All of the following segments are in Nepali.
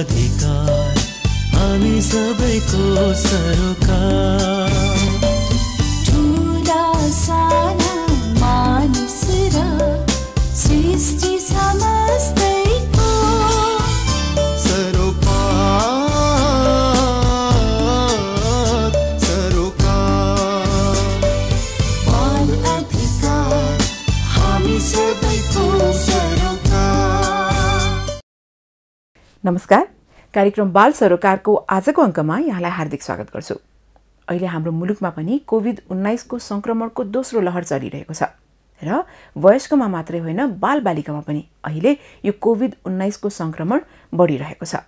अधिकार हामी सबैको सरोकार नमस्कार कार्यक्रम बाल सरोकारको आजको अङ्कमा यहाँलाई हार्दिक स्वागत गर्छु अहिले हाम्रो मुलुकमा पनि कोभिड उन्नाइसको सङ्क्रमणको दोस्रो लहर चलिरहेको छ र वयस्कमा मात्रै होइन बालबालिकामा पनि अहिले यो कोभिड उन्नाइसको सङ्क्रमण बढिरहेको छ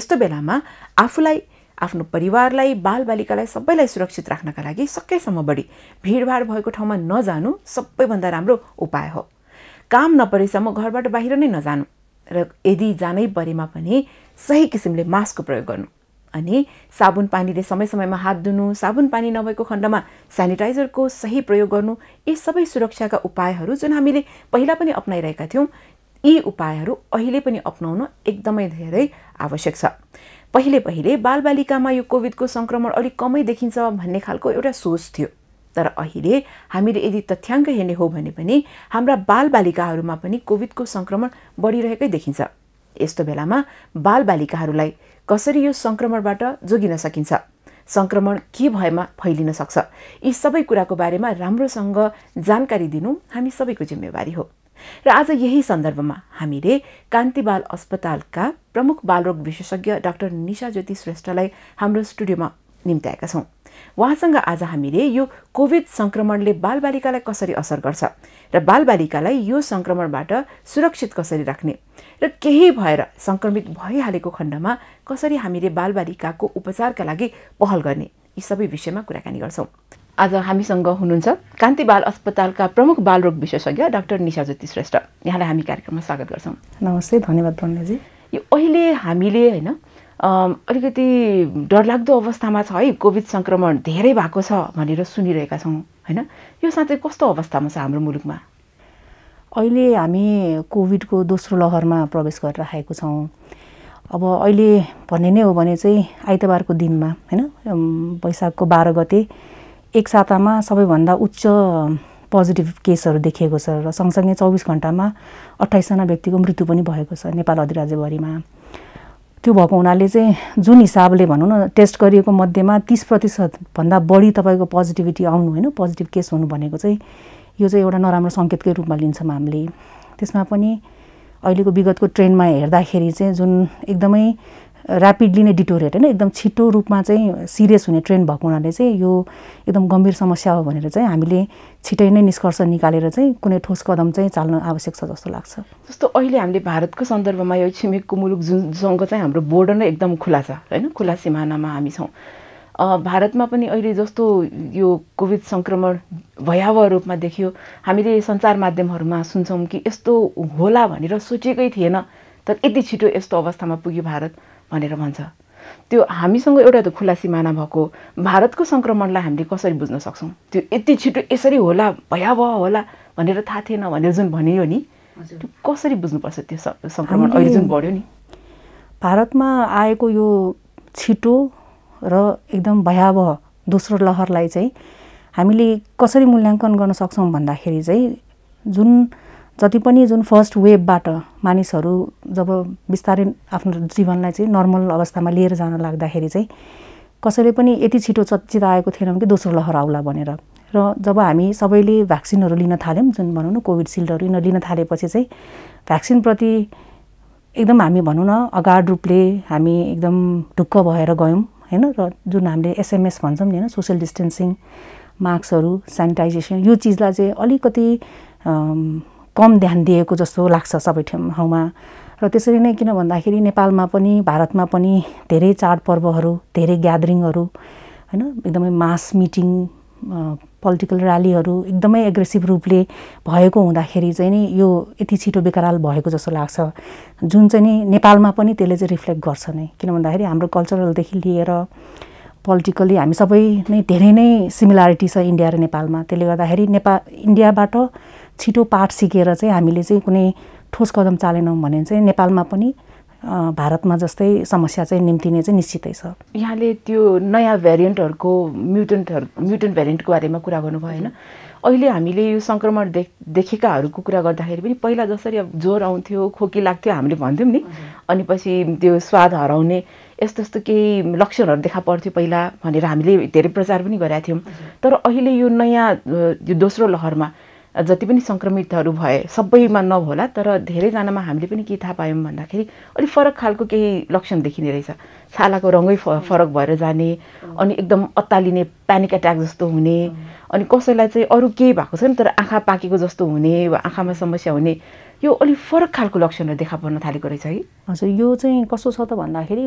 यस्तो बेलामा आफूलाई आफ्नो परिवारलाई बालबालिकालाई सबैलाई सुरक्षित राख्नका लागि सकेसम्म बढी भिडभाड भएको ठाउँमा नजानु सबैभन्दा राम्रो उपाय हो काम नपरेसम्म घरबाट बाहिर नै नजानु र यदि जानै परेमा पनि सही किसिमले मास्कको प्रयोग गर्नु अनि साबुन पानीले समय समयमा हात धुनु साबुन पानी नभएको खण्डमा सेनिटाइजरको सही प्रयोग गर्नु यी सबै सुरक्षाका उपायहरू जुन हामीले पहिला पनि अप्नाइरहेका थियौँ यी उपायहरू अहिले पनि अप्नाउनु एकदमै धेरै आवश्यक छ पहिले पहिले बालबालिकामा यो कोभिडको सङ्क्रमण अलिक कमै देखिन्छ भन्ने खालको एउटा सोच थियो तर अहिले हामीले यदि तथ्याङ्क हेर्ने हो भने पनि हाम्रा बालबालिकाहरूमा पनि कोभिडको सङ्क्रमण बढिरहेकै देखिन्छ यस्तो बेलामा बालबालिकाहरूलाई कसरी यो सङ्क्रमणबाट जोगिन सकिन्छ सङ्क्रमण के भएमा फैलिन सक्छ यी सबै कुराको बारेमा राम्रोसँग जानकारी दिनु हामी सबैको जिम्मेवारी हो र आज यही सन्दर्भमा हामीले कान्ति बाल अस्पतालका प्रमुख बालरोग विशेषज्ञ डाक्टर निशा ज्योति श्रेष्ठलाई हाम्रो स्टुडियोमा निम्त्याएका छौँ उहाँसँग आज हामीले यो कोभिड सङ्क्रमणले बालबालिकालाई कसरी असर गर्छ र बालबालिकालाई यो सङ्क्रमणबाट सुरक्षित कसरी राख्ने र केही भएर सङ्क्रमित भइहालेको खण्डमा कसरी हामीले बालबालिकाको उपचारका लागि पहल गर्ने यी सबै विषयमा कुराकानी गर्छौँ आज हामीसँग हुनुहुन्छ कान्ति बाल अस्पतालका प्रमुख बालरोग विशेषज्ञ डाक्टर निशा ज्योति श्रेष्ठ यहाँलाई हामी कार्यक्रममा स्वागत गर्छौँ नमस्ते धन्यवाद प्रण्यजी यो अहिले हामीले होइन अलिकति डरलाग्दो अवस्थामा छ है कोभिड सङ्क्रमण धेरै भएको छ भनेर सुनिरहेका छौँ होइन यो साँच्चै कस्तो अवस्थामा छ हाम्रो मुलुकमा अहिले हामी कोभिडको दोस्रो लहरमा प्रवेश गरिराखेको छौँ अब अहिले भन्ने नै हो भने चाहिँ आइतबारको दिनमा होइन वैशाखको बाह्र गते एक सातामा सबैभन्दा उच्च पोजिटिभ केसहरू देखिएको छ र सँगसँगै चौबिस घन्टामा अठाइसजना व्यक्तिको मृत्यु पनि भएको छ नेपाल अधिराज्यभरिमा त्यो भएको हुनाले चाहिँ जुन हिसाबले भनौँ न टेस्ट गरिएको मध्येमा तिस प्रतिशतभन्दा बढी तपाईँको पोजिटिभिटी आउनु होइन पोजिटिभ केस हुनु भनेको चाहिँ यो चाहिँ एउटा नराम्रो सङ्केतकै रूपमा लिन्छौँ हामीले त्यसमा पनि अहिलेको विगतको ट्रेन्डमा हेर्दाखेरि चाहिँ जुन एकदमै ऱ्यापिडली नै डिटोरेट होइन एकदम छिटो रूपमा चाहिँ सिरियस हुने ट्रेन भएको हुनाले चाहिँ यो एकदम गम्भीर समस्या हो भनेर चाहिँ हामीले छिटै नै निष्कर्ष निकालेर चाहिँ कुनै ठोस कदम चाहिँ चाल्न आवश्यक छ जस्तो लाग्छ जस्तो अहिले हामीले भारतको सन्दर्भमा यो छिमेकको मुलुक जुनसँग चाहिँ हाम्रो बोर्डर नै एकदम खुला छ होइन खुला सिमानामा हामी छौँ भारतमा पनि अहिले जस्तो यो कोभिड सङ्क्रमण भयावह रूपमा देखियो हामीले सञ्चार माध्यमहरूमा सुन्छौँ कि यस्तो होला भनेर सोचेकै थिएन तर यति छिटो यस्तो अवस्थामा पुग्यो भारत भनेर भन्छ त्यो हामीसँग एउटा त खुला सिमाना भएको भारतको सङ्क्रमणलाई हामीले कसरी बुझ्न सक्छौँ त्यो यति छिटो यसरी होला भयावह होला भनेर थाहा थिएन भनेर जुन भनियो नि त्यो कसरी बुझ्नुपर्छ त्यो सङ्क्रमण अहिले जुन बढ्यो नि भारतमा आएको यो छिटो र एकदम भयावह दोस्रो लहरलाई चाहिँ हामीले कसरी मूल्याङ्कन गर्न सक्छौँ भन्दाखेरि चाहिँ जुन जति पनि जुन फर्स्ट वेभबाट मानिसहरू जब बिस्तारै आफ्नो जीवनलाई चाहिँ नर्मल अवस्थामा लिएर जान लाग्दाखेरि चाहिँ कसैले पनि यति छिटो चर्चित आएको थिएन कि दोस्रो लहर आउला भनेर र जब हामी सबैले भ्याक्सिनहरू लिन थाल्यौँ जुन भनौँ न कोभिडसिल्डहरू यिनीहरू लिन थालेपछि चाहिँ भ्याक्सिनप्रति एकदम हामी भनौँ न अगाड रूपले हामी एकदम ढुक्क भएर गयौँ होइन र जुन हामीले एसएमएस भन्छौँ नि होइन सोसियल डिस्टेन्सिङ मास्कहरू सेनिटाइजेसन यो चिजलाई चाहिँ अलिकति कम ध्यान दिएको जस्तो लाग्छ सबै ठाउँमा र त्यसरी नै किन भन्दाखेरि नेपालमा पनि भारतमा पनि धेरै चाडपर्वहरू धेरै ग्यादरिङहरू होइन एकदमै मास मिटिङ पोलिटिकल र्यालीहरू एकदमै एग्रेसिभ रूपले भएको हुँदाखेरि चाहिँ नि यो यति छिटो बेकराल भएको जस्तो लाग्छ जुन चाहिँ नि नेपालमा पनि त्यसले चाहिँ रिफ्लेक्ट गर्छ नै किन भन्दाखेरि हाम्रो कल्चरलदेखि लिएर पोलिटिकली हामी सबै नै धेरै नै सिमिलारिटी छ इन्डिया र नेपालमा त्यसले गर्दाखेरि नेपाल इन्डियाबाट छिटो पाठ सिकेर चाहिँ हामीले चाहिँ कुनै ठोस कदम चालेनौँ भने चाहिँ नेपालमा पनि भारतमा जस्तै समस्या चाहिँ निम्तिने चाहिँ निश्चितै छ यहाँले त्यो नयाँ भेरिएन्टहरूको म्युटेन्टहरू म्युटेन्ट भेरिएन्टको बारेमा कुरा गर्नुभयो होइन अहिले हामीले यो सङ्क्रमण देख देखेकाहरूको कुरा गर्दाखेरि पनि पहिला जसरी अब ज्वरो आउँथ्यो खोकी लाग्थ्यो हामीले भन्थ्यौँ नि अनि पछि त्यो स्वाद हराउने यस्तो यस्तो केही लक्षणहरू देखा पर्थ्यो पहिला भनेर हामीले धेरै प्रचार पनि गरेका थियौँ तर अहिले यो नयाँ यो दोस्रो लहरमा जति पनि सङ्क्रमितहरू भए सबैमा नहोला तर धेरैजनामा हामीले पनि के थाहा पायौँ भन्दाखेरि अलिक फरक खालको केही लक्षण देखिने रहेछ छालाको रङ्गै फरक भएर जाने अनि एकदम अत्तालिने प्यानिक एट्याक जस्तो हुने अनि कसैलाई चाहिँ अरू केही भएको छैन तर आँखा पाकेको जस्तो हुने वा आँखामा समस्या हुने यो अलिक फरक खालको लक्षणहरू देखा पर्न थालेको रहेछ है हजुर यो चाहिँ कस्तो छ त भन्दाखेरि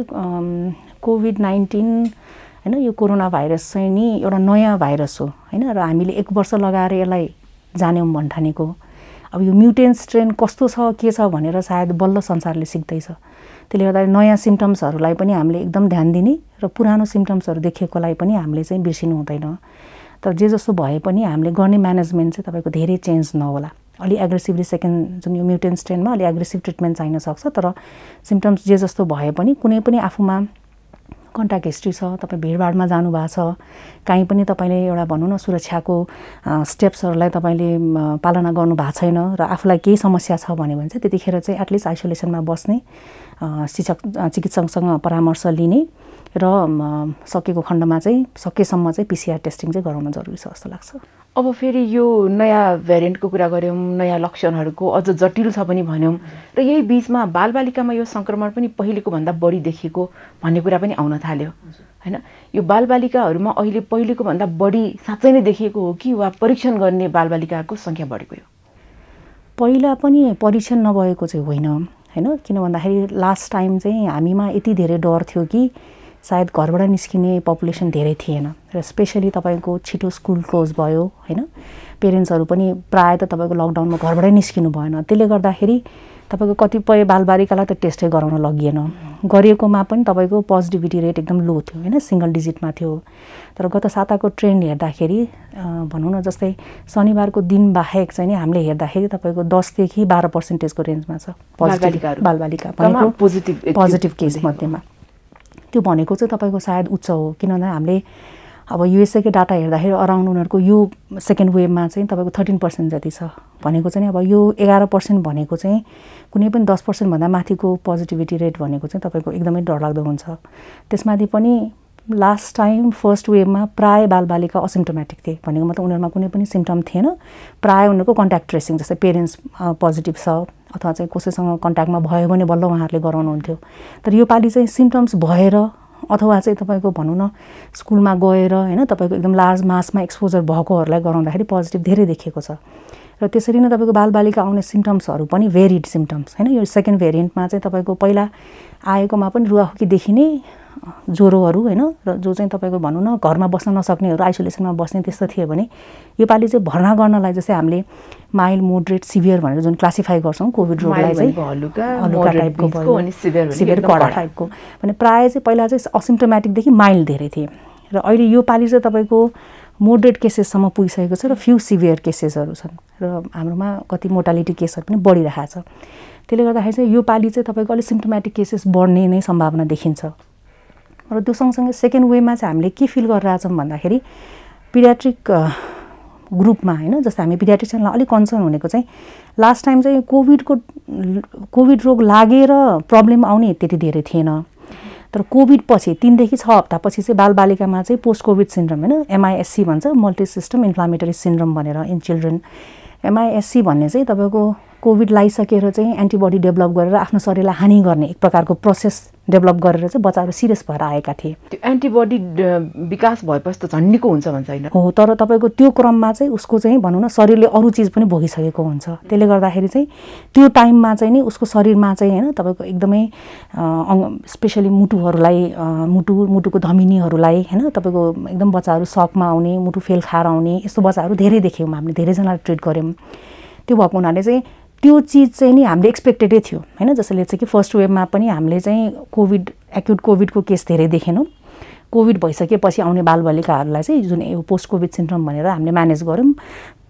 कोभिड नाइन्टिन होइन यो कोरोना भाइरस चाहिँ नि एउटा नयाँ भाइरस हो होइन र हामीले एक वर्ष लगाएर यसलाई जान्यौँ भन्ठानेको अब यो म्युटेन्ट स्ट्रेन कस्तो छ के छ भनेर सायद बल्ल संसारले सिक्दैछ त्यसले गर्दा नयाँ सिम्टम्सहरूलाई पनि हामीले एकदम ध्यान दिने र पुरानो सिम्टम्सहरू देखेकोलाई पनि हामीले चाहिँ बिर्सिनु हुँदैन तर जे जस्तो भए पनि हामीले गर्ने म्यानेजमेन्ट चाहिँ तपाईँको धेरै चेन्ज नहोला अलि एग्रेसिभली सेकेन्ड जुन यो म्युटेन्ट स्ट्रेनमा अलि एग्रेसिभ ट्रिटमेन्ट चाहिन सक्छ तर सिम्टम्स जे जस्तो भए पनि कुनै पनि आफूमा कन्ट्याक्ट हिस्ट्री छ तपाईँ भिडभाडमा जानुभएको छ काहीँ पनि तपाईँले एउटा भनौँ न सुरक्षाको स्टेप्सहरूलाई तपाईँले पालना गर्नुभएको छैन र आफूलाई केही समस्या छ भने चाहिँ त्यतिखेर चाहिँ एटलिस्ट आइसोलेसनमा बस्ने शिक्षक चिकित्सकसँग परामर्श लिने र सकेको खण्डमा चाहिँ सकेसम्म चाहिँ पिसिआर टेस्टिङ चाहिँ गराउन जरुरी छ जस्तो लाग्छ अब फेरि यो नयाँ भेरिएन्टको कुरा गऱ्यौँ नयाँ लक्षणहरूको अझ जटिल छ पनि भन्यौँ र यही बिचमा बालबालिकामा यो सङ्क्रमण पनि पहिलेको भन्दा बढी देखिएको भन्ने कुरा पनि आउन थाल्यो होइन यो बालबालिकाहरूमा अहिले पहिलेको भन्दा बढी साँच्चै नै देखिएको हो कि वा परीक्षण गर्ने बालबालिकाको सङ्ख्या बढेको हो पहिला पनि परीक्षण नभएको चाहिँ होइन होइन किन भन्दाखेरि लास्ट टाइम चाहिँ हामीमा यति धेरै डर थियो कि सायद घरबाट निस्किने पपुलेसन धेरै थिएन र स्पेसली तपाईँको छिटो स्कुल क्लोज भयो होइन पेरेन्ट्सहरू पनि प्रायः त तपाईँको लकडाउनमा घरबाटै निस्किनु भएन त्यसले गर्दाखेरि तपाईँको कतिपय बालबालिकालाई त टेस्टै गराउन लगिएन गरिएकोमा पनि तपाईँको पोजिटिभिटी रेट एकदम लो थियो होइन सिङ्गल डिजिटमा थियो तर गत साताको ट्रेन्ड हेर्दाखेरि भनौँ न जस्तै शनिबारको दिन बाहेक चाहिँ नि हामीले हेर्दाखेरि तपाईँको दसदेखि बाह्र पर्सेन्टेजको रेन्जमा छ पोजिटिभ बालबालिका पोजिटिभ पोजिटिभ केस मध्येमा त्यो भनेको चाहिँ तपाईँको सायद उच्च हो किनभने हामीले अब युएसएको डाटा हेर्दाखेरि अराउन्ड उनीहरूको यो सेकेन्ड वेभमा चाहिँ तपाईँको थर्टिन पर्सेन्ट जति छ भनेको चाहिँ अब यो एघार पर्सेन्ट भनेको चाहिँ कुनै पनि दस पर्सेन्टभन्दा माथिको पोजिटिभिटी रेट भनेको चाहिँ तपाईँको एकदमै डरलाग्दो हुन्छ त्यसमाथि पनि लास्ट टाइम फर्स्ट वेभमा प्रायः बालबालिका असिम्टोमेटिक थिए भनेको मतलब उनीहरूमा कुनै पनि सिम्टम थिएन प्रायः उनीहरूको कन्ट्याक्ट ट्रेसिङ जस्तै पेरेन्ट्स पोजिटिभ छ अथवा चाहिँ कसैसँग कन्ट्याक्टमा भयो भने बल्ल उहाँहरूले गराउनुहुन्थ्यो तर योपालि चाहिँ सिम्टम्स भएर अथवा चाहिँ तपाईँको भनौँ न स्कुलमा गएर होइन तपाईँको एकदम लार्ज मासमा एक्सपोजर भएकोहरूलाई गराउँदाखेरि पोजिटिभ धेरै देखिएको छ र त्यसरी नै तपाईँको बालबालिका आउने सिम्टम्सहरू पनि भेरिड सिम्टम्स होइन यो सेकेन्ड भेरिएन्टमा चाहिँ तपाईँको पहिला आएकोमा पनि रुवाखुकी देखिने ज्वरोहरू होइन र जो चाहिँ तपाईँको भनौँ न घरमा बस्न नसक्नेहरू आइसोलेसनमा बस्ने त्यस्तो थियो भने योपालि चाहिँ भर्ना गर्नलाई जस्तै हामीले माइल्ड मोडरेट सिभियर भनेर जुन क्लासिफाई गर्छौँ कोभिड रोगलाई चाहिँ हलुका टाइपको सिभियर कडा टाइपको भने प्रायः चाहिँ पहिला चाहिँ असिम्टोमेटिकदेखि माइल्ड धेरै थिए र अहिले योपालि चाहिँ तपाईँको मोडरेट केसेससम्म पुगिसकेको छ र फ्यु सिभियर केसेसहरू छन् र हाम्रोमा कति मोर्टालिटी केसहरू पनि बढिरहेको छ त्यसले गर्दाखेरि चाहिँ यो पालि चाहिँ तपाईँको अलिक सिम्टोमेटिक केसेस बढ्ने नै सम्भावना देखिन्छ र त्यो सँगसँगै सेकेन्ड वेमा चाहिँ हामीले के फिल गरिरहेछौँ भन्दाखेरि पिडियाट्रिक ग्रुपमा होइन जस्तो हामी पिडियाट्रिसियनलाई अलिक कन्सर्न हुनेको चाहिँ लास्ट टाइम चाहिँ कोभिडको कोभिड रोग लागेर प्रब्लम आउने त्यति धेरै थिएन तर कोभिड पछि तिनदेखि छ हप्तापछि चाहिँ बालबालिकामा चाहिँ पोस्ट कोभिड सिन्ड्रम होइन एमआइएससी भन्छ मल्टिसिस्टम इन्फ्लामेटरी सिन्ड्रम भनेर इन चिल्ड्रेन एमआइएससी भन्ने चाहिँ तपाईँको कोभिड लगाइसकेर चाहिँ एन्टिबडी डेभलप गरेर आफ्नो शरीरलाई हानि गर्ने एक प्रकारको प्रोसेस डेभलप गरेर चाहिँ बच्चाहरू सिरियस भएर आएका थिए त्यो एन्टिबडी विकास भएपछि त झन्डीको हुन्छ भन्छ होइन हो तर तपाईँको त्यो क्रममा चाहिँ उसको चाहिँ भनौँ न शरीरले अरू चिज पनि भोगिसकेको हुन्छ त्यसले गर्दाखेरि चाहिँ त्यो टाइममा चाहिँ नि उसको शरीरमा चाहिँ होइन तपाईँको एकदमै अङ्ग स्पेसली मुटुहरूलाई मुटु मुटुको धमिनीहरूलाई होइन तपाईँको एकदम बच्चाहरू सकमा आउने मुटु फेल खाएर आउने यस्तो बच्चाहरू धेरै देख्यौँ हामीले धेरैजनालाई ट्रिट गऱ्यौँ त्यो भएको हुनाले चाहिँ त्यो चिज चाहिँ नि हामीले एक्सपेक्टेडै थियो होइन जसले चाहिँ कि फर्स्ट वेभमा पनि हामीले चाहिँ कोभिड एक्युट कोभिडको केस धेरै देखेनौँ कोभिड भइसकेपछि आउने बालबालिकाहरूलाई चाहिँ जुन यो पोस्ट कोभिड सिन्ड्रम भनेर हामीले म्यानेज गऱ्यौँ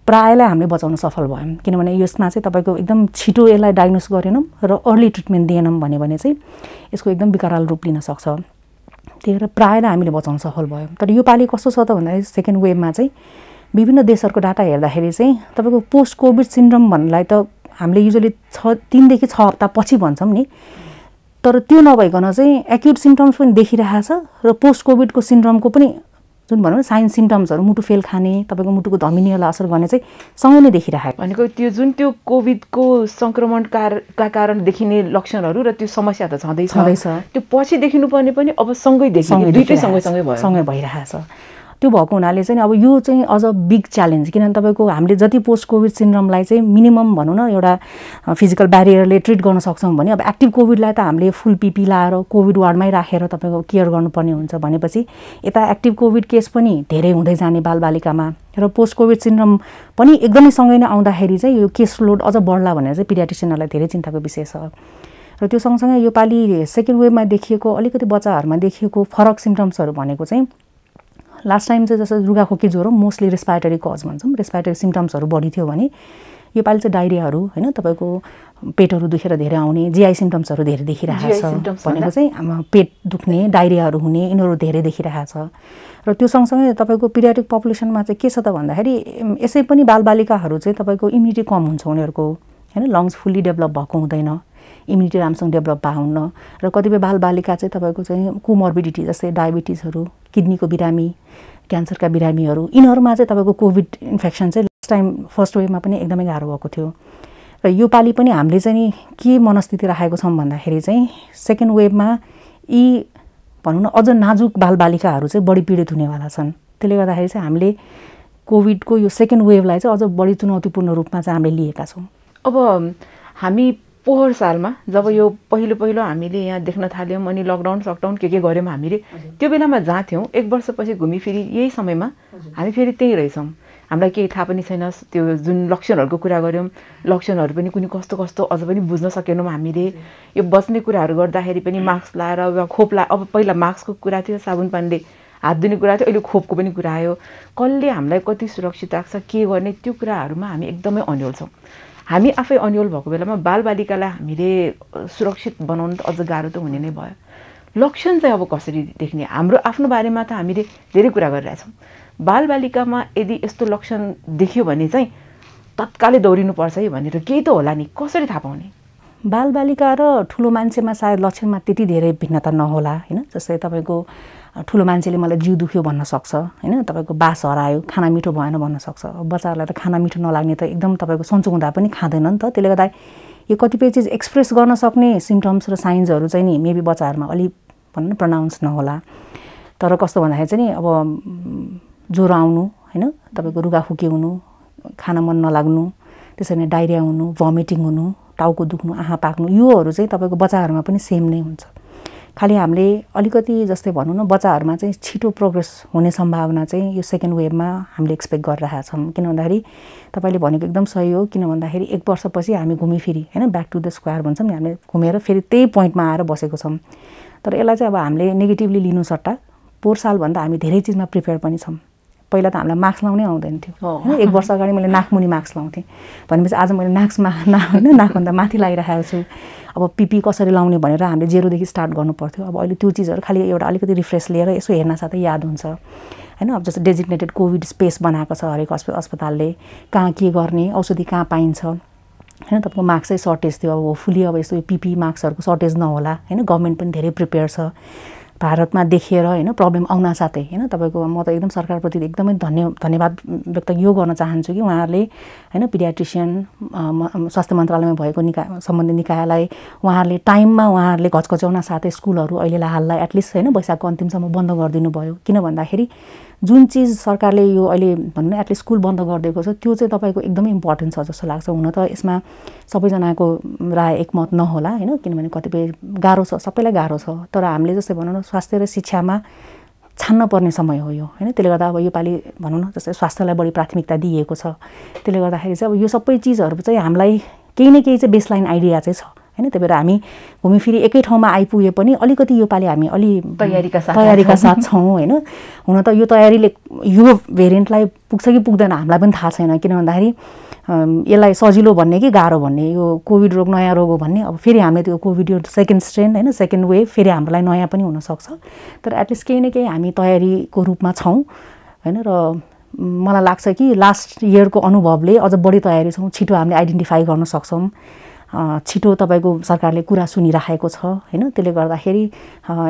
प्रायलाई हामीले बचाउन सफल भयौँ किनभने यसमा चाहिँ तपाईँको एकदम छिटो यसलाई डायग्नोस गरेनौँ र अर्ली ट्रिटमेन्ट दिएनौँ भन्यो भने चाहिँ यसको एकदम विकराल रूप लिन सक्छ त्यही भएर प्रायलाई हामीले बचाउन सफल भयौँ तर योपालि कस्तो छ त भन्दाखेरि सेकेन्ड वेभमा चाहिँ विभिन्न देशहरूको डाटा हेर्दाखेरि चाहिँ तपाईँको पोस्ट कोभिड सिन्ड्रम भन्नलाई त हामीले युजली छ तिनदेखि छ हप्ता पछि भन्छौँ नि तर त्यो नभइकन चाहिँ एक्युट सिम्टम्स पनि देखिरहेको छ र पोस्ट कोभिडको सिन्ड्रमको पनि जुन भनौँ न साइन्स सिम्टम्सहरू मुटु फेल खाने तपाईँको मुटुको धमिनीवाला असर भन्ने चाहिँ सँगै नै देखिरहेको भनेको त्यो जुन त्यो कोभिडको सङ्क्रमणका कारका कारण देखिने लक्षणहरू र त्यो समस्या त छँदै छँदैछ त्यो पछि देखिनुपर्ने पनि अब सँगै देखिने सँगै सँगै सँगै छ त्यो भएको हुनाले चाहिँ अब यो चाहिँ अझ बिग च्यालेन्ज किनभने तपाईँको हामीले जति पोस्ट कोभिड सिन्ड्रमलाई चाहिँ मिनिमम भनौँ न एउटा फिजिकल ब्यारियरले ट्रिट गर्न सक्छौँ भने अब एक्टिभ कोभिडलाई त हामीले फुल पिपी लाएर कोभिड वार्डमै राखेर तपाईँको केयर गर्नुपर्ने हुन्छ भनेपछि यता एक्टिभ कोभिड केस पनि धेरै हुँदै जाने बालबालिकामा र पोस्ट कोभिड सिन्ड्रम पनि एकदमै सँगै नै आउँदाखेरि चाहिँ यो केस लोड अझ बढ्ला भनेर चाहिँ पिडियाटिसियनहरूलाई धेरै चिन्ताको विषय छ र त्यो सँगसँगै योपालि सेकेन्ड वेभमा देखिएको अलिकति बच्चाहरूमा देखिएको फरक सिम्टम्सहरू भनेको चाहिँ लास्ट टाइम चाहिँ जस्तो रुगाखोकी ज्वरो मोस्टली रेस्पिरेटरी कज भन्छौँ रेस्पिरेटरी सिम्टम्सहरू बढी थियो भने योपालि चाहिँ डाइरियाहरू होइन तपाईँको पेटहरू दुखेर धेरै आउने जिआई सिम्टम्सहरू धेरै देखिरहेको छ भनेको चाहिँ पेट दुख्ने डाइरियाहरू हुने यिनीहरू धेरै देखिरहेको छ र त्यो सँगसँगै तपाईँको पिरियाटिक पपुलेसनमा चाहिँ के छ त भन्दाखेरि यसै पनि बालबालिकाहरू चाहिँ तपाईँको इम्युनिटी कम हुन्छ उनीहरूको होइन लङ्स फुल्ली डेभलप भएको हुँदैन इम्युनिटी राम्रोसँग डेभलप भए हुन्न र कतिपय बालबालिका चाहिँ तपाईँको चाहिँ कुमोर्बिडिटी जस्तै डायबिटिजहरू किडनीको बिरामी क्यान्सरका बिरामीहरू यिनीहरूमा चाहिँ तपाईँको कोभिड इन्फेक्सन चाहिँ लास्ट टाइम फर्स्ट वेभमा पनि एकदमै गाह्रो भएको थियो र योपालि पनि हामीले चाहिँ के मनस्थिति राखेको छौँ भन्दाखेरि चाहिँ सेकेन्ड वेभमा यी भनौँ न अझ नाजुक बालबालिकाहरू चाहिँ बढी पीडित हुनेवाला छन् त्यसले गर्दाखेरि चाहिँ हामीले कोभिडको यो सेकेन्ड वेभलाई चाहिँ अझ बढी चुनौतीपूर्ण रूपमा चाहिँ हामीले लिएका छौँ अब हामी पोहोर सालमा जब यो पहिलो पहिलो हामीले यहाँ देख्न थाल्यौँ अनि लकडाउन सकडाउन के के गऱ्यौँ हामीले त्यो बेलामा जहाँ एक वर्षपछि घुमिफिरि यही समयमा हामी फेरि त्यहीँ रहेछौँ हामीलाई केही थाहा पनि छैन त्यो जुन लक्षणहरूको कुरा गऱ्यौँ लक्षणहरू पनि कुनै कस्तो कस्तो अझ पनि बुझ्न सकेनौँ हामीले यो बच्ने कुराहरू गर्दाखेरि पनि मास्क लाएर वा खोप ला अब पहिला मास्कको कुरा थियो साबुन पानीले हात धुने कुरा थियो अहिले खोपको पनि कुरा आयो कसले हामीलाई कति सुरक्षित राख्छ के गर्ने त्यो कुराहरूमा हामी एकदमै अन्यल छौँ हामी आफै अन्यल भएको बेलामा बालबालिकालाई हामीले सुरक्षित बनाउनु त अझ गाह्रो त हुने नै भयो लक्षण चाहिँ अब कसरी देख्ने हाम्रो आफ्नो बारेमा त हामीले धेरै कुरा गरिरहेछौँ बालबालिकामा यदि यस्तो लक्षण देखियो भने चाहिँ तत्कालै दौडिनुपर्छ है भनेर केही त होला नि कसरी थाहा पाउने बालबालिका र ठुलो मान्छेमा सायद लक्षणमा त्यति धेरै भिन्नता नहोला होइन जस्तै तपाईँको ठुलो मान्छेले मलाई जिउ दुख्यो भन्न सक्छ होइन तपाईँको बास हरायो खाना मिठो भएन भन्न सक्छ बच्चाहरूलाई त खाना मिठो नलाग्ने त एकदम तपाईँको सन्चो हुँदा पनि खाँदैन नि त त्यसले गर्दा यो कतिपय चिज एक्सप्रेस गर्न सक्ने सिम्टम्स र साइन्सहरू चाहिँ नि मेबी बच्चाहरूमा अलि भनौँ न प्रनाउन्स नहोला तर कस्तो भन्दाखेरि चाहिँ नि अब ज्वरो आउनु होइन तपाईँको रुगा हुनु खाना मन नलाग्नु त्यसरी नै डाइरिया हुनु भमिटिङ हुनु टाउको दुख्नु आहा पाक्नु योहरू चाहिँ तपाईँको बच्चाहरूमा पनि सेम नै हुन्छ खालि हामीले अलिकति जस्तै भनौँ न बच्चाहरूमा चाहिँ छिटो प्रोग्रेस हुने सम्भावना चाहिँ यो सेकेन्ड वेभमा हामीले एक्सपेक्ट गरिरहेका छौँ किन भन्दाखेरि तपाईँले भनेको एकदम सही हो किन भन्दाखेरि एक वर्षपछि हामी घुमिफिरी होइन ब्याक टु द स्क्वायर भन्छौँ नि हामीले घुमेर फेरि त्यही पोइन्टमा आएर बसेको छौँ तर यसलाई चाहिँ अब हामीले नेगेटिभली लिनु सट्टा पोहोर सालभन्दा हामी धेरै चिजमा प्रिपेयर पनि छौँ पहिला त हामीलाई मास्क लाउनै आउँदैन थियो होइन एक वर्ष अगाडि मैले नाकमुनि मास्क लाउँथेँ भनेपछि आज मैले नाक्समा ना होइन नाकभन्दा माथि लगाइरहेको छु अब पिपी कसरी लाउने भनेर हामीले जेरोदेखि स्टार्ट गर्नुपर्थ्यो अब अहिले त्यो चिजहरू खालि एउटा अलिकति रिफ्रेस लिएर यसो हेर्न साथै याद हुन्छ होइन अब जस्तो डेजिग्नेटेड कोभिड स्पेस बनाएको छ हरेक अस्प अस्पतालले कहाँ के गर्ने औषधि कहाँ पाइन्छ होइन तपाईँको मास्कै सर्टेज थियो अब होपफुली अब यस्तो पिपी मास्कहरूको सर्टेज नहोला होइन गभर्मेन्ट पनि धेरै प्रिपेयर छ भारतमा देखेर होइन प्रब्लम आउन साथै होइन तपाईँको म त एकदम सरकारप्रति एकदमै धन्य धन्यवाद व्यक्त यो गर्न चाहन्छु कि उहाँहरूले होइन पिडियाट्रिसियन स्वास्थ्य मन्त्रालयमा भएको निका सम्बन्धित निकायलाई उहाँहरूले टाइममा उहाँहरूले घचघचाउन साथै स्कुलहरू अहिले हाललाई एटलिस्ट होइन वैशाखको अन्तिमसम्म बन्द गरिदिनु भयो किन भन्दाखेरि जुन चिज सरकारले यो अहिले भनौँ न एटलिस्ट स्कुल बन्द गरिदिएको छ त्यो चाहिँ तपाईँको एकदमै इम्पोर्टेन्ट छ जस्तो लाग्छ हुन त यसमा सबैजनाको राय एकमत नहोला होइन किनभने कतिपय गाह्रो छ सबैलाई गाह्रो छ तर हामीले जस्तै भनौँ न स्वास्थ्य र शिक्षामा पर्ने समय हो यो होइन त्यसले गर्दा अब योपालि भनौँ न जस्तै स्वास्थ्यलाई बढी प्राथमिकता दिइएको छ त्यसले गर्दाखेरि चाहिँ अब यो सबै चिजहरू चाहिँ हामीलाई केही न केही चाहिँ बेसलाइन आइडिया चाहिँ छ होइन त्यही भएर हामी घुमिफिरी एकै ठाउँमा आइपुगे पनि अलिकति योपालि हामी अलि तयारीका साथ तयारीका साथ छौँ होइन हुन त यो तयारीले यो भेरिएन्टलाई पुग्छ कि पुग्दैन हामीलाई पनि थाहा छैन किन भन्दाखेरि यसलाई सजिलो भन्ने कि गाह्रो भन्ने यो कोभिड रोग नयाँ रोग हो भन्ने अब फेरि हामी त्यो कोभिड यो सेकेन्ड स्ट्रेन होइन सेकेन्ड वेभ फेरि हामीलाई नयाँ पनि हुनसक्छ तर एटलिस्ट केही न केही हामी तयारीको रूपमा छौँ होइन र मलाई लाग्छ कि लास्ट इयरको अनुभवले अझ बढी तयारी छौँ छिटो हामीले आइडेन्टिफाई गर्न सक्छौँ छिटो तपाईँको सरकारले कुरा सुनिराखेको छ होइन त्यसले गर्दाखेरि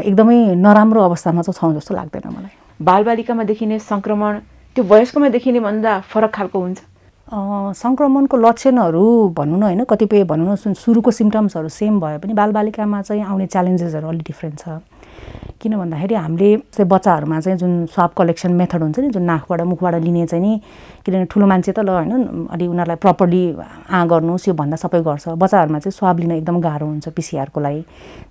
एकदमै नराम्रो अवस्थामा चाहिँ छौँ जस्तो लाग्दैन मलाई बालबालिकामा देखिने सङ्क्रमण त्यो वयस्कमा देखिने भन्दा फरक खालको हुन्छ सङ्क्रमणको लक्षणहरू भनौँ न होइन कतिपय भनौँ न सुरुको सिम्टम्सहरू सेम भए पनि बालबालिकामा चाहिँ आउने च्यालेन्जेसहरू अलिक डिफ्रेन्ट छ किन भन्दाखेरि हामीले चाहिँ बच्चाहरूमा चाहिँ जुन स्वाप कलेक्सन मेथड हुन्छ नि जुन नाकबाट मुखबाट लिने चाहिँ नि किनभने ठुलो मान्छे त ल होइन अलि उनीहरूलाई प्रपरली आ गर्नुहोस् यो भन्दा सबै गर्छ बच्चाहरूमा चाहिँ स्वाब लिन एकदम गाह्रो हुन्छ पिसिआरको लागि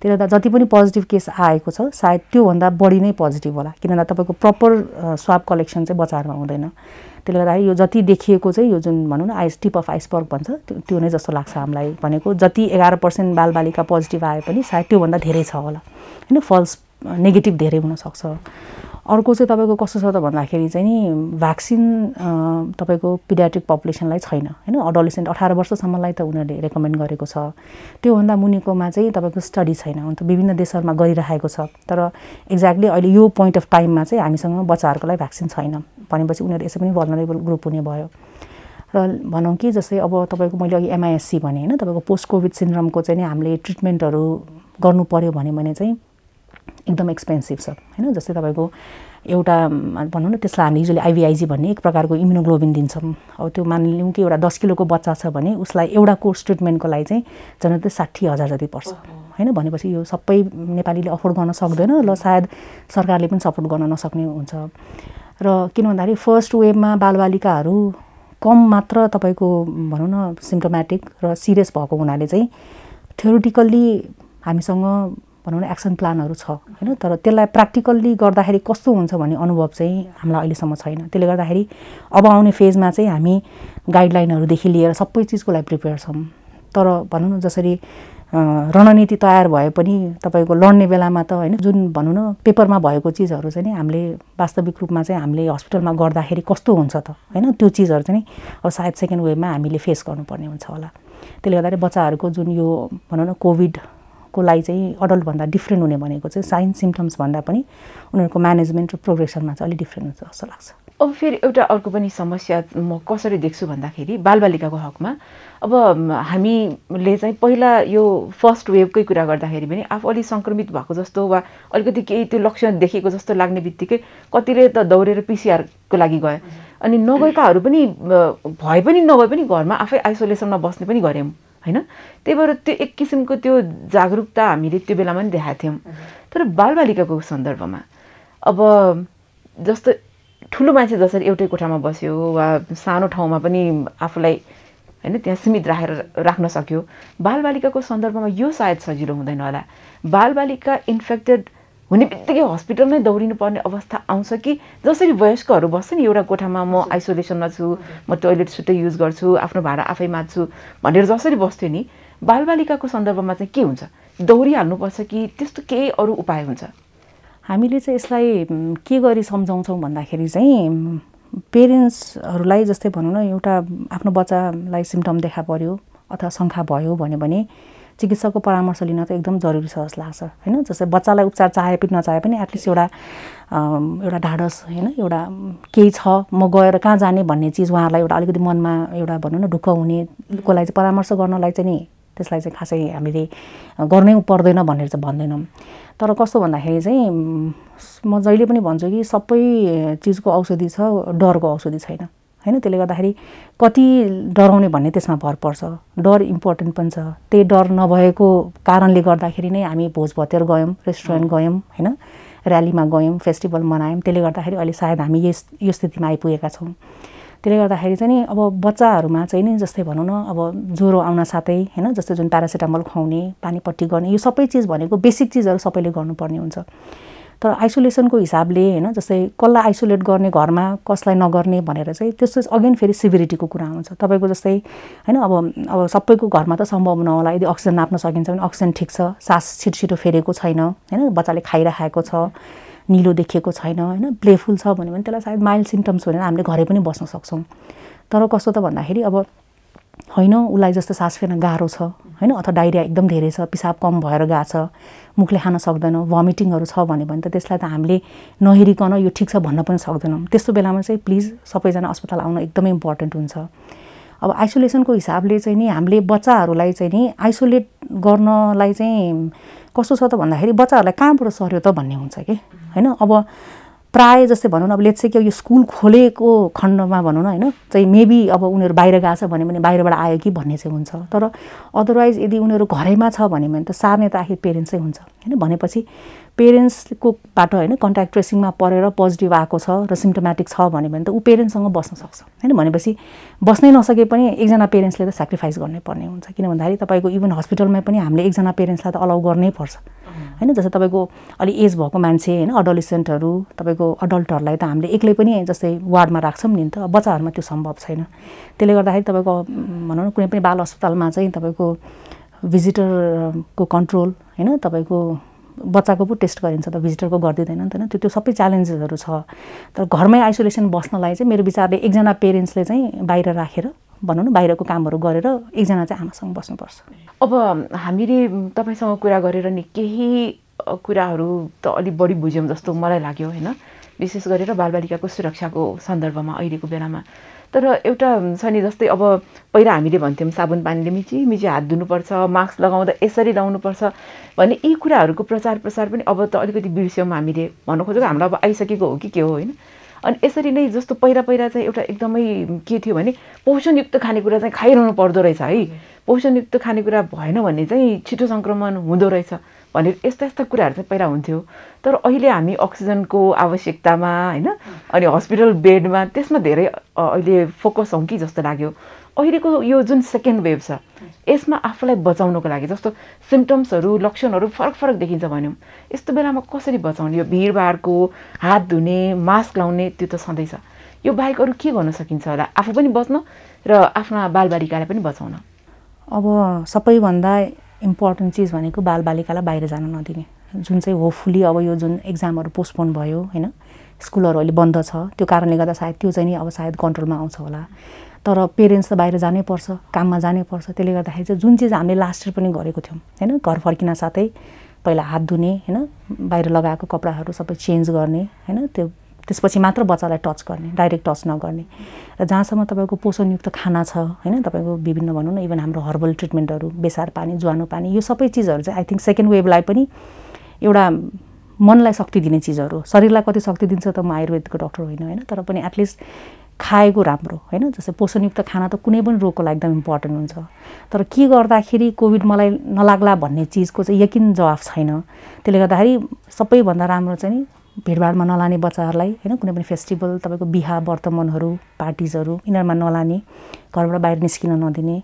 त्यसले गर्दा जति पनि पोजिटिभ केस आएको छ सायद त्योभन्दा बढी नै पोजिटिभ होला किनभने तपाईँको प्रपर स्वाब कलेक्सन चाहिँ बच्चाहरूमा हुँदैन त्यसले गर्दाखेरि यो जति देखिएको चाहिँ यो जुन भनौँ न आइस टिप अफ आइसबर्ग भन्छ त्यो नै जस्तो लाग्छ हामीलाई भनेको जति एघार पर्सेन्ट बालबालिका पोजिटिभ आए पनि सायद त्योभन्दा धेरै छ होला होइन फल्स नेगेटिभ धेरै हुनसक्छ अर्को चाहिँ तपाईँको कस्तो छ त भन्दाखेरि चाहिँ नि भ्याक्सिन तपाईँको पिडियाट्रिक पपुलेसनलाई छैन होइन अडोलेसेन्ट अठार वर्षसम्मलाई त उनीहरूले रेकमेन्ड गरेको छ त्योभन्दा मुनिकोमा चाहिँ तपाईँको स्टडी छैन अन्त विभिन्न देशहरूमा गरिराखेको छ तर एक्ज्याक्टली अहिले यो पोइन्ट अफ टाइममा चाहिँ हामीसँग बच्चाहरूको लागि भ्याक्सिन छैन भनेपछि उनीहरू यसै पनि भर्नरेबल ग्रुप हुने भयो र भनौँ कि जस्तै अब तपाईँको मैले अघि एमआइएससी भने होइन तपाईँको पोस्ट कोभिड सिन्ड्रमको चाहिँ नि हामीले ट्रिटमेन्टहरू गर्नु पऱ्यो भने चाहिँ एकदम एक्सपेन्सिभ छ होइन जस्तै तपाईँको एउटा भनौँ न त्यसलाई हामी युजली आइभीआइजी भन्ने एक प्रकारको इम्युनोग्लोबिन दिन्छौँ अब त्यो मानिलिउँ कि एउटा दस किलोको बच्चा छ भने उसलाई एउटा कोर्स ट्रिटमेन्टको लागि चाहिँ जनता साठी हजार जति पर्छ होइन भनेपछि यो सबै नेपालीले अफोर्ड गर्न सक्दैन र सायद सरकारले पनि सपोर्ट गर्न नसक्ने हुन्छ र किन भन्दाखेरि फर्स्ट वेभमा बालबालिकाहरू कम मात्र तपाईँको भनौँ न सिम्टोमेटिक र सिरियस भएको हुनाले चाहिँ थ्योरिटिकल्ली हामीसँग भनौँ न एक्सन प्लानहरू छ होइन तर त्यसलाई प्र्याक्टिकल्ली गर्दाखेरि कस्तो हुन्छ भन्ने अनुभव चाहिँ हामीलाई अहिलेसम्म छैन त्यसले गर्दाखेरि अब आउने फेजमा चाहिँ हामी गाइडलाइनहरूदेखि लिएर सबै चिजको लागि प्रिपेयर छौँ तर भनौँ न जसरी रणनीति तयार भए पनि तपाईँको लड्ने बेलामा त होइन जुन भनौँ न पेपरमा भएको चिजहरू चाहिँ नि हामीले वास्तविक रूपमा चाहिँ हामीले हस्पिटलमा गर्दाखेरि कस्तो हुन्छ त होइन त्यो चिजहरू चाहिँ अब सायद सेकेन्ड वेभमा हामीले फेस गर्नुपर्ने हुन्छ होला त्यसले गर्दाखेरि बच्चाहरूको जुन यो भनौँ न कोभिड लागि चाहिँ अडल्टभन्दा डिफ्रेन्ट हुने भनेको चाहिँ साइन्स सिम्टम्स भन्दा पनि उनीहरूको म्यानेजमेन्ट र प्रोग्रेसनमा चाहिँ अलिक डिफ्रेन्ट हुन्छ जस्तो लाग्छ अब फेरि एउटा अर्को पनि समस्या म कसरी देख्छु भन्दाखेरि बालबालिकाको हकमा अब हामीले चाहिँ पहिला यो फर्स्ट वेभकै कुरा गर्दाखेरि पनि आफू अलिक सङ्क्रमित भएको जस्तो वा अलिकति केही त्यो लक्षण देखेको जस्तो लाग्ने बित्तिकै कतिले त दौडेर पिसिआरको लागि गयो अनि नगएकाहरू पनि भए पनि नभए पनि घरमा आफै आइसोलेसनमा बस्ने पनि गऱ्यौँ होइन त्यही भएर त्यो एक किसिमको त्यो जागरुकता हामीले त्यो बेलामा पनि देखाएको थियौँ तर बालबालिकाको सन्दर्भमा अब जस्तो ठुलो मान्छे जसरी एउटै कोठामा बस्यो वा सानो ठाउँमा पनि आफूलाई होइन त्यहाँ सीमित राखेर राख्न सक्यो बालबालिकाको सन्दर्भमा यो सायद सजिलो हुँदैन होला बालबालिका इन्फेक्टेड हुने बित्तिकै हस्पिटल नै दौडिनु पर्ने अवस्था आउँछ कि जसरी वयस्कहरू बस्छ नि एउटा कोठामा म आइसोलेसनमा छु म टोइलेट सुटै युज गर्छु आफ्नो भाडा आफै माझ्छु भनेर जसरी बस्थ्यो नि बालबालिकाको सन्दर्भमा चाहिँ के हुन्छ दौडिहाल्नुपर्छ कि त्यस्तो केही अरू उपाय हुन्छ हामीले चाहिँ यसलाई के गरी सम्झाउँछौँ भन्दाखेरि चाहिँ पेरेन्ट्सहरूलाई जस्तै भनौँ न एउटा आफ्नो बच्चालाई सिम्टम देखा पऱ्यो अथवा शङ्का भयो भन्यो भने चिकित्सकको परामर्श लिन त एकदम जरुरी छ जस्तो लाग्छ होइन जस्तै बच्चालाई उपचार चाहे पनि नचाहे पनि एटलिस्ट एउटा एउटा ढाडस होइन एउटा केही छ म गएर कहाँ जाने भन्ने चिज उहाँहरूलाई एउटा अलिकति मनमा एउटा भनौँ न ढुक्क हुनेको लागि चाहिँ परामर्श गर्नलाई चाहिँ नि त्यसलाई चाहिँ खासै हामीले गर्नै पर्दैन भनेर चाहिँ भन्दैनौँ तर कस्तो भन्दाखेरि चाहिँ म जहिले पनि भन्छु कि सबै चिजको औषधि छ डरको औषधि छैन होइन त्यसले गर्दाखेरि कति डराउने भन्ने त्यसमा भर पर्छ डर इम्पोर्टेन्ट पनि छ त्यही डर नभएको कारणले गर्दाखेरि नै हामी भोज भतेर गयौँ रेस्टुरेन्ट गयौँ होइन ऱ्यालीमा गयौँ फेस्टिभल मनायौँ त्यसले गर्दाखेरि अहिले सायद हामी यस यो स्थितिमा आइपुगेका छौँ त्यसले गर्दाखेरि चाहिँ नि अब बच्चाहरूमा चाहिँ नि जस्तै भनौँ न अब ज्वरो आउन साथै होइन जस्तै जुन प्यारासिटामोल खुवाउने पानीपट्टि गर्ने यो सबै चिज भनेको बेसिक चिजहरू सबैले गर्नुपर्ने हुन्छ तर आइसोलेसनको हिसाबले होइन जस्तै कसलाई आइसोलेट गर्ने घरमा कसलाई नगर्ने भनेर चाहिँ त्यस्तो अगेन फेरि सिभिरिटीको कुरा आउँछ तपाईँको जस्तै होइन अब अब सबैको घरमा त सम्भव नहोला यदि अक्सिजन नाप्न सकिन्छ भने अक्सिजन ठिक छ सास छिटो छिटो फेरेको छैन होइन बच्चाले खाइराखेको छ निलो देखिएको छैन होइन प्लेफुल छ भन्यो भने त्यसलाई सायद माइल्ड सिम्टम्स भनेर हामीले घरै पनि बस्न सक्छौँ तर कस्तो त भन्दाखेरि अब होइन उसलाई जस्तो सास फेर्न गाह्रो छ होइन अथवा डाइरिया एकदम धेरै छ पिसाब कम भएर गएको छ मुखले खान सक्दैन भमिटिङहरू छ भने त त्यसलाई त हामीले नहेरिकन यो ठिक छ भन्न पनि सक्दैनौँ त्यस्तो बेलामा चाहिँ प्लिज सबैजना अस्पताल आउन एकदमै इम्पोर्टेन्ट हुन्छ अब आइसोलेसनको हिसाबले चाहिँ नि हामीले बच्चाहरूलाई चाहिँ नि आइसोलेट गर्नलाई चाहिँ कस्तो छ त भन्दाखेरि बच्चाहरूलाई कहाँबाट सर्यो त भन्ने हुन्छ कि होइन अब प्रायः जस्तै भनौँ न अब लेट्से कि यो स्कुल खोलेको खण्डमा भनौँ न होइन चाहिँ मेबी अब उनीहरू बाहिर गएको छ भने बाहिरबाट आयो कि भन्ने चाहिँ हुन्छ तर अदरवाइज यदि उनीहरू घरैमा छ भने त सार्ने त आखिर पेरेन्ट्सै हुन्छ होइन भनेपछि पेरेन्ट्सकोबाट होइन कन्ट्याक्ट ट्रेसिङमा परेर पोजिटिभ आएको छ र सिम्टोमेटिक छ भन्यो भने त ऊ पेरेन्ट्ससँग बस्न सक्छ होइन भनेपछि बस्नै नसके पनि एकजना पेरेन्ट्सले त सेक्रिफाइस गर्नै पर्ने हुन्छ किन भन्दाखेरि तपाईँको इभन हस्पिटलमा पनि हामीले एकजना पेरेन्ट्सलाई त अलाउ गर्नै पर्छ होइन जस्तै तपाईँको अलि एज भएको मान्छे होइन अडोलिसेन्टहरू तपाईँको अडल्टहरूलाई त हामीले एक्लै पनि जस्तै वार्डमा राख्छौँ नि त बच्चाहरूमा त्यो सम्भव छैन त्यसले गर्दाखेरि तपाईँको भनौँ न कुनै पनि बाल अस्पतालमा चाहिँ तपाईँको भिजिटरको कन्ट्रोल होइन तपाईँको बच्चाको पो टेस्ट गरिन्छ त भिजिटरको गरिदिँदैन नि त होइन त्यो त्यो सबै च्यालेन्जेसहरू छ तर घरमै आइसोलेसन बस्नलाई चाहिँ मेरो विचारले एकजना पेरेन्ट्सले चाहिँ बाहिर राखेर भनौँ न बाहिरको कामहरू गरेर एकजना चाहिँ आमासँग बस्नुपर्छ अब हामीले तपाईँसँग कुरा गरेर नि केही कुराहरू त अलिक बढी बुझ्यौँ जस्तो मलाई लाग्यो होइन विशेष गरेर बालबालिकाको सुरक्षाको सन्दर्भमा अहिलेको बेलामा तर एउटा छ नि जस्तै अब पहिला हामीले भन्थ्यौँ साबुन पानीले मिची मिची हात धुनुपर्छ मास्क लगाउँदा यसरी लाउनुपर्छ भने यी कुराहरूको प्रचार प्रसार पनि अब त अलिकति बिर्स्यौँ हामीले भन्नु खोजेको हामीलाई अब आइसकेको हो कि के हो होइन अनि यसरी नै जस्तो पहिला पहिला चाहिँ एउटा एकदमै के थियो भने पोषणयुक्त खानेकुरा चाहिँ खाइरहनु पर्दो रहेछ है पोषणयुक्त खानेकुरा भएन भने चाहिँ छिटो सङ्क्रमण हुँदो रहेछ भनेर यस्ता यस्ता कुराहरू चाहिँ पहिला हुन्थ्यो तर अहिले हामी अक्सिजनको आवश्यकतामा होइन अनि हस्पिटल बेडमा त्यसमा धेरै अहिले फोकस हौँ कि जस्तो लाग्यो अहिलेको यो जुन सेकेन्ड वेभ छ यसमा आफूलाई बचाउनको लागि जस्तो सिम्टम्सहरू लक्षणहरू फरक फरक देखिन्छ भन्यौँ यस्तो बेलामा कसरी बचाउने यो भिडभाडको हात धुने मास्क लाउने त्यो त सधैँ छ यो बाहेक अरू के गर्न सकिन्छ होला आफू पनि बच्न र आफ्ना बालबालिकालाई पनि बचाउन अब सबैभन्दा इम्पोर्टेन्ट चिज भनेको बालबालिकालाई बाहिर जान नदिने जुन चाहिँ होपफुली अब यो जुन एक्जामहरू पोस्टपोन भयो होइन स्कुलहरू अहिले बन्द छ त्यो कारणले गर्दा सायद त्यो चाहिँ नि अब सायद कन्ट्रोलमा आउँछ होला तर पेरेन्ट्स त बाहिर जानै पर्छ काममा जानै पर्छ त्यसले गर्दाखेरि चाहिँ जुन चिज हामीले लास्ट इयर पनि गरेको थियौँ होइन घर फर्किन साथै पहिला हात धुने होइन बाहिर लगाएको कपडाहरू सबै चेन्ज गर्ने होइन त्यो त्यसपछि मात्र बच्चालाई टच गर्ने डाइरेक्ट टच नगर्ने र जहाँसम्म तपाईँको पोषणयुक्त खाना छ होइन तपाईँको विभिन्न भनौँ न इभन हाम्रो हर्बल ट्रिटमेन्टहरू बेसार पानी ज्वानो पानी यो सबै चिजहरू चाहिँ आई थिङ्क सेकेन्ड वेभलाई पनि एउटा मनलाई शक्ति दिने चिजहरू शरीरलाई कति शक्ति दिन्छ त म आयुर्वेदको डक्टर होइन होइन तर पनि एटलिस्ट खाएको राम्रो होइन जस्तै पोषणयुक्त खाना त कुनै पनि रोगको लागि एकदम इम्पोर्टेन्ट हुन्छ तर के गर्दाखेरि कोभिड मलाई नलाग्ला भन्ने चिजको चाहिँ यकिन जवाफ छैन त्यसले गर्दाखेरि सबैभन्दा राम्रो चाहिँ नि भिडभाडमा नलाने बच्चाहरूलाई होइन कुनै पनि फेस्टिभल तपाईँको बिहा वर्तमानहरू पार्टिजहरू यिनीहरूमा नलाने घरबाट बाहिर निस्किन नदिने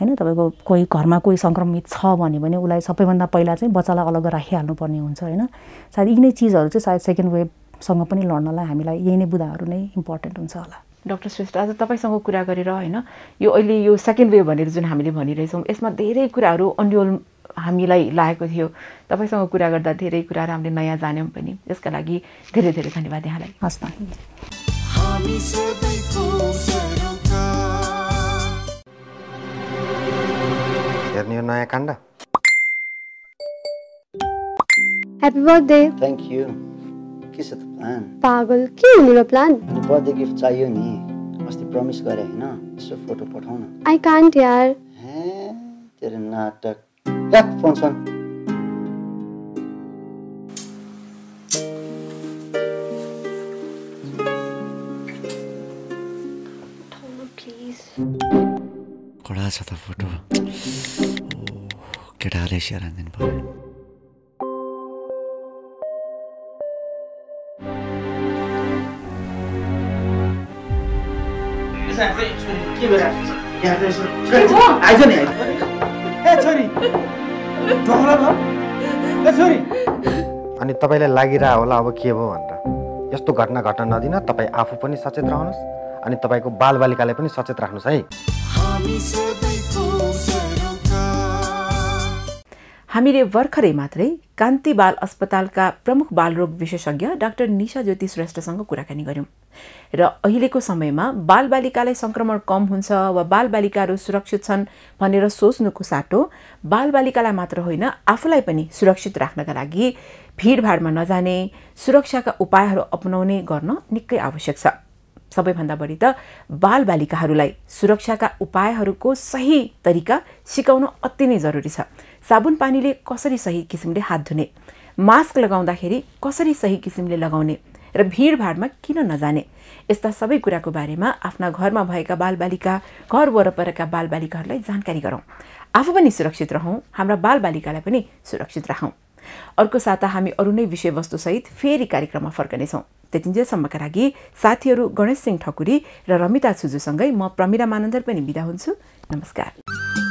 होइन तपाईँको कोही घरमा कोही सङ्क्रमित छ भने भने उसलाई सबैभन्दा पहिला चाहिँ बच्चालाई अलग राखिहाल्नुपर्ने हुन्छ होइन सायद यिनै चिजहरू चाहिँ सायद सेकेन्ड वेभ सँग पनि लड्नलाई हामीलाई यही नै बुदाहरू नै इम्पोर्टेन्ट हुन्छ होला डक्टर श्रेष्ठ आज तपाईँसँग कुरा गरेर होइन यो अहिले यो सेकेन्ड वेभ भनेर जुन हामीले भनिरहेछौँ यसमा धेरै कुराहरू अन्यल हामीलाई लागेको थियो तपाईँसँग कुरा गर्दा धेरै कुराहरू हामीले नयाँ जान्यौँ पनि यसका लागि धेरै धेरै धन्यवाद यहाँलाई हस् त नयाँ काण्ड ह्याप्पी बर्थडे यू के छ त प्लान पागल के हुनु र प्लान बर्थडे गिफ्ट चाहियो नि अस्ति प्रमिस गरे हैन यसो फोटो पठाउ न आई कान्ट यार हे तेरो नाटक याक फोन सन कडा छ त फोटो केटाले सेयर दिनु पर्यो अनि तपाईँलाई लागिरह होला अब के भयो भनेर यस्तो घटना घट्न नदिन तपाईँ आफू पनि सचेत रहनुहोस् अनि तपाईँको बालबालिकाले पनि सचेत राख्नुहोस् है हामीले भर्खरै मात्रै कान्ति बाल अस्पतालका प्रमुख बालरोग विशेषज्ञ डाक्टर निशा ज्योति श्रेष्ठसँग कुराकानी गऱ्यौँ र अहिलेको समयमा बालबालिकालाई सङ्क्रमण कम हुन्छ वा बालबालिकाहरू सुरक्षित छन् भनेर सोच्नुको साटो बालबालिकालाई मात्र होइन आफूलाई पनि सुरक्षित राख्नका लागि भिडभाडमा नजाने सुरक्षाका उपायहरू अपनाउने गर्न निकै आवश्यक छ सबैभन्दा बढी त बालबालिकाहरूलाई सुरक्षाका उपायहरूको सही तरिका सिकाउन अति नै जरुरी छ साबुन पानीले कसरी सही किसिमले हात धुने मास्क लगाउँदाखेरि कसरी सही किसिमले लगाउने र भिडभाडमा किन नजाने यस्ता सबै कुराको बारेमा आफ्ना घरमा भएका बालबालिका घर वरपरका बालबालिकाहरूलाई जानकारी गरौँ आफू पनि सुरक्षित रहौँ हाम्रा बालबालिकालाई पनि सुरक्षित राखौँ अर्को साता हामी अरू नै विषयवस्तुसहित फेरि कार्यक्रममा फर्कनेछौँ त्यतिन्जेलसम्मका लागि साथीहरू गणेश सिंह ठकुरी र रमिता छुजुसँगै म प्रमिला मानन्दर पनि बिदा हुन्छु नमस्कार